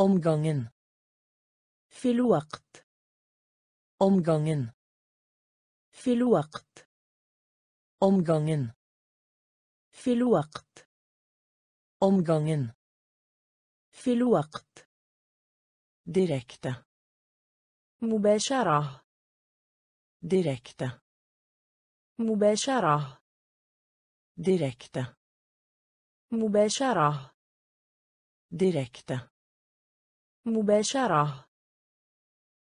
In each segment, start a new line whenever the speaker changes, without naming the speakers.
omgången في الوقت omgången في الوقت omgången في الوقت omgången في الوقت direkte مباشرة direkte مباشرة direkte مباشرة direkte مباشرة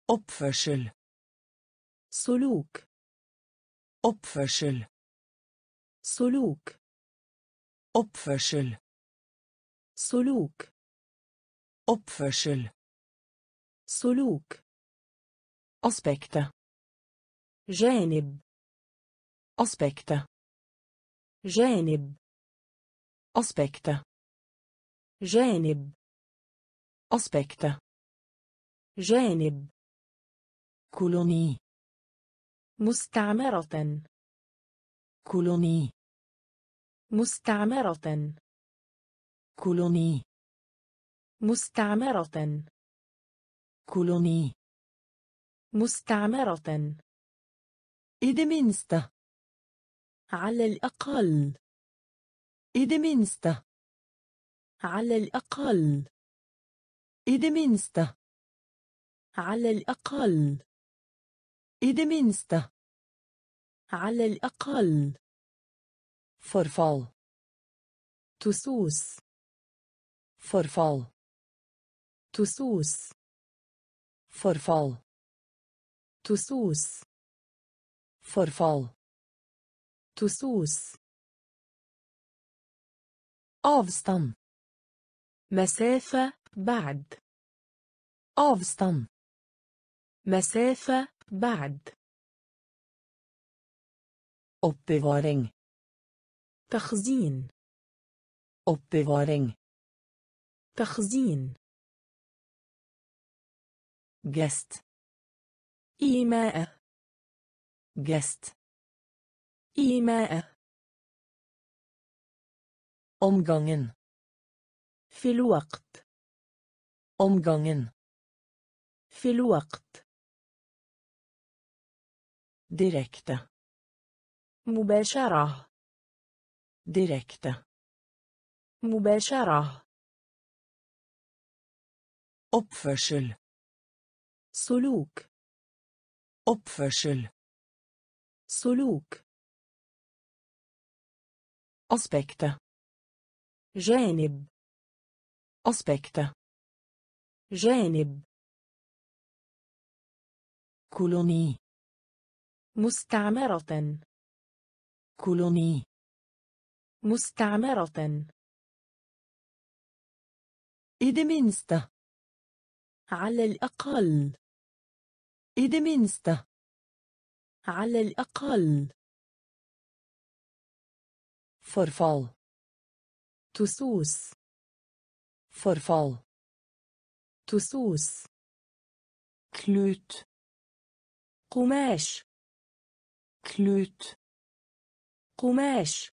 أبفشل سلوك أبفشل سلوك أبفشل سلوك أبفشل سلوك أسبكت جانب أسبكت جانب أسبكت جانب أسبكت جانب كولوني مستعمرة كولوني مستعمرة كولوني مستعمرة كولوني مستعمرة إدمينستا على الأقل. إدمينستا على الأقل. إذا على الأقل إذا على الأقل فرفال تسوس فرفال تسوس فرفال تسوس فرفال تسوس أفستم مسافة بعد أوفستان مسافة بعد أوبيفارينغ تخزين أوبيفارينغ تخزين جست إيماء جست إيماء omgången في الوقت omgangen في الوقت direkte مباشرة direkte مباشرة oppførsel سلوك oppførsel سلوك aspektet جانب aspektet جانب كولوني مستعمرة كولوني مستعمرة إدمينستا على الأقل. إدمينستا على الأقل. فرفال تسوس فرفال تسوس كلوت قماش كلوت قماش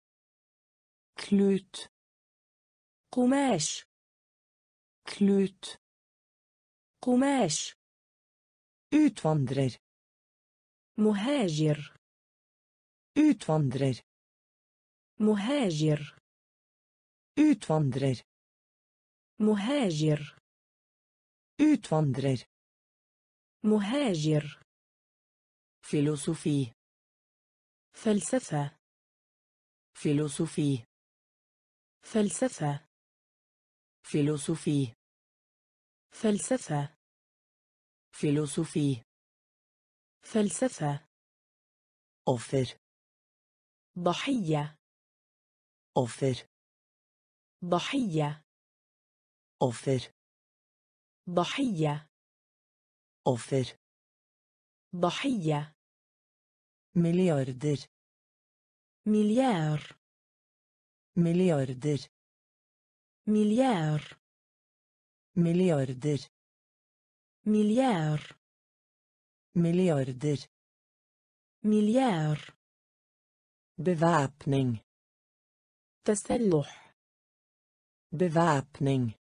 كلوت قماش كلوت قماش utvandrer مهاجر utvandrer مهاجر utvandrer مهاجر Utvandrer. مهاجر. فلسفي. فلسفة. فلسفي. فلسفة. فلسفي. فلسفة. فلسفي. فلسفة. offer. ضحية. offer. ضحية. offer. ضحية offer ضحية ملياردر مليار ملياردر مليار ملياردر مليار ملياردر مليار bevæpning تسلح bevæpning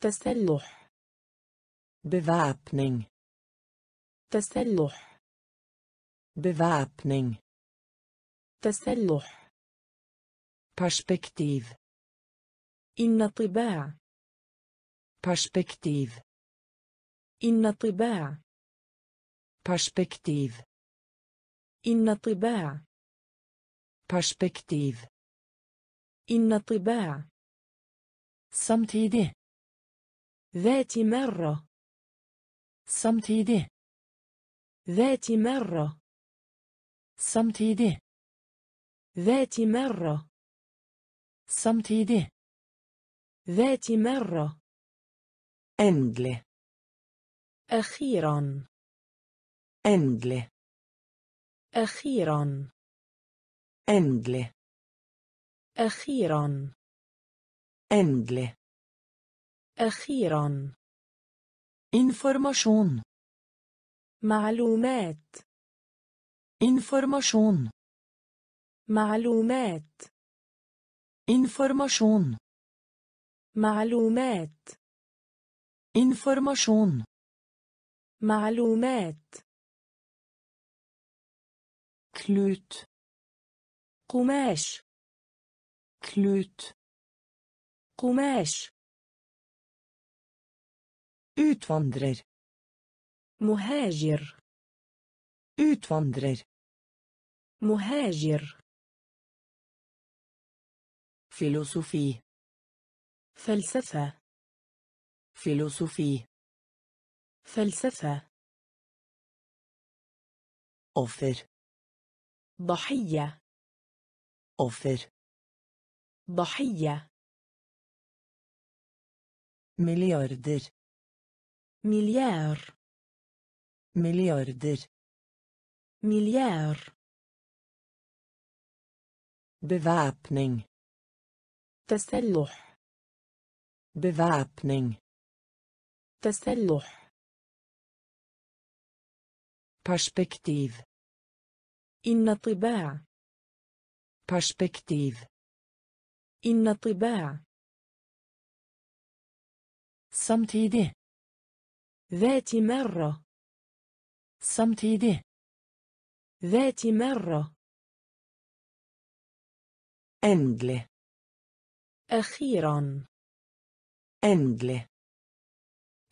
تسلح بواپنينغ تسلح بواپنينغ تسلح إن طباع perspektiv انطباع perspektiv انطباع perspektiv انطباع samtidig ذات مرة samtidig ذات مرة samtidig ذات مرة samtidig ذات مرة endelig أخيرا endelig أخيرا endelig أخيرا endelig أخيرا information معلومات information معلومات information معلومات information معلومات كلوت قماش كلوت قماش Utvandrer. مهاجر. Utvandrer. مهاجر. فيلوسوفي. فلسفة. فيلوسوفي. فلسفة. offer. ضحية. offer. ضحية. ملياردر Miljär. Miljarder. Miljär. Beväpning. تسلح. Beväpning. تسلح. Perspektiv. الطباع. Perspektiv. الطباع. Samtidig. ذات مرة samtidig ذات مرة endelig أخيرا endelig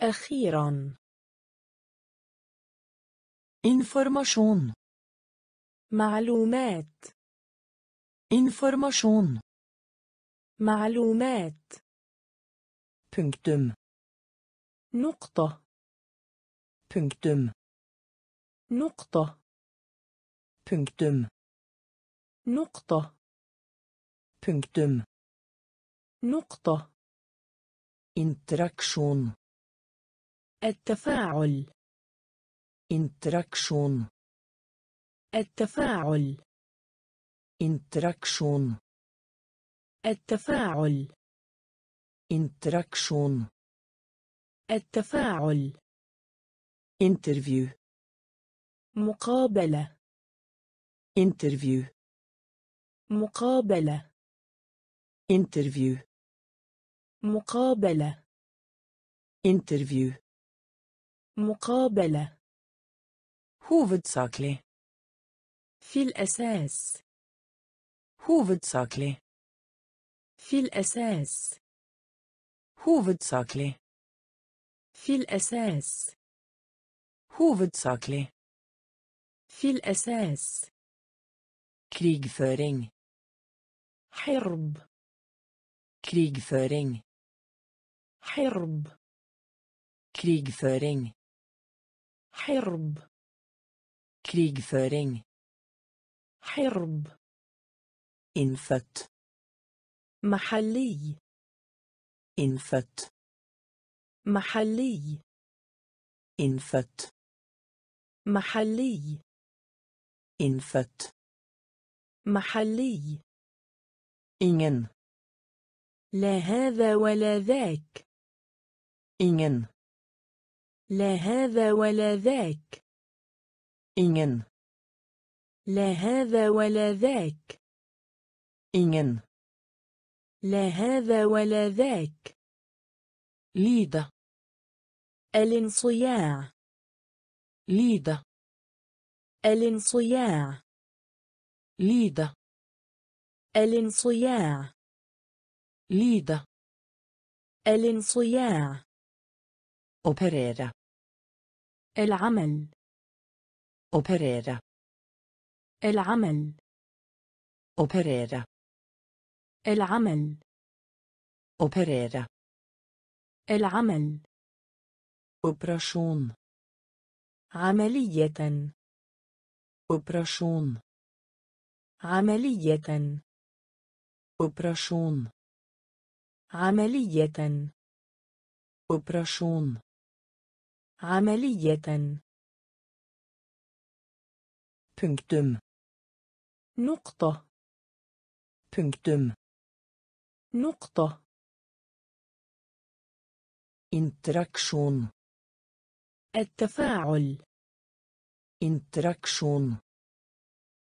أخيرا information معلومات information معلومات punktum نقطة Punktum. nokta Punktum. nokta Punktum. nokta Interaktion. التفاعل. Interaktion. التفاعل. Interaktion. التفاعل. Interaktion. التفاعل interview مقابلة interview مقابلة interview مقابلة interview مقابلة hovedsakelig في الأساس hovedsakelig في الأساس hovedsakelig في الأساس Hovedsakelig. في الأساس. krigføring. حرب. krigføring. حرب. krigføring. حرب. krigføring. حرب. innfødt. محلي. innfødt. محلي. innfødt. محلي انفت محلي ingen لا هذا ولا ذاك ingen لا هذا ولا ذاك ingen لا هذا ولا ذاك ingen لا هذا ولا ذاك ليدا الانصياع ليدا الانصياع ليدا الانصياع ليدا الانصياع اوبريرا العمل اوبريرا العمل اوبريرا العمل اوبريرا العمل اوبراشون عملية أوبراشون عملية أوبراشون عملية أوبراشون عملية بنكتم نقطة بنكتم نقطة interaktion التفاعل interaction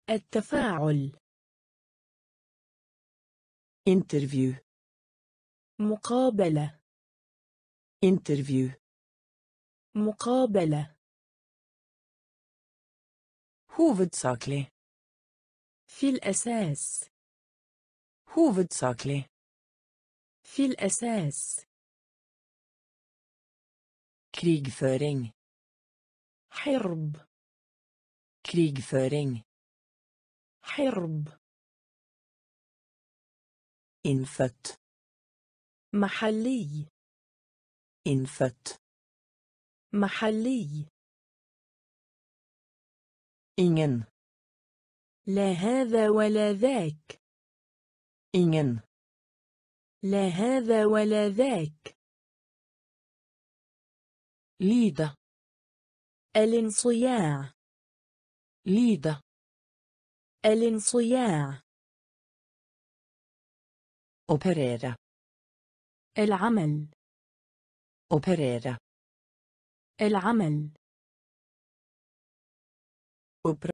التفاعل interview مقابلة interview مقابلة هوفدساكلي في الأساس هوفدساكلي في الأساس krigföring حرب krigföring حرب infött محلي infött محلي ingen لا هذا ولا ذاك ingen لا هذا ولا ذاك ليدا الانصياع ليدا الانصياع اوبريرا العمل اوبريرا العمل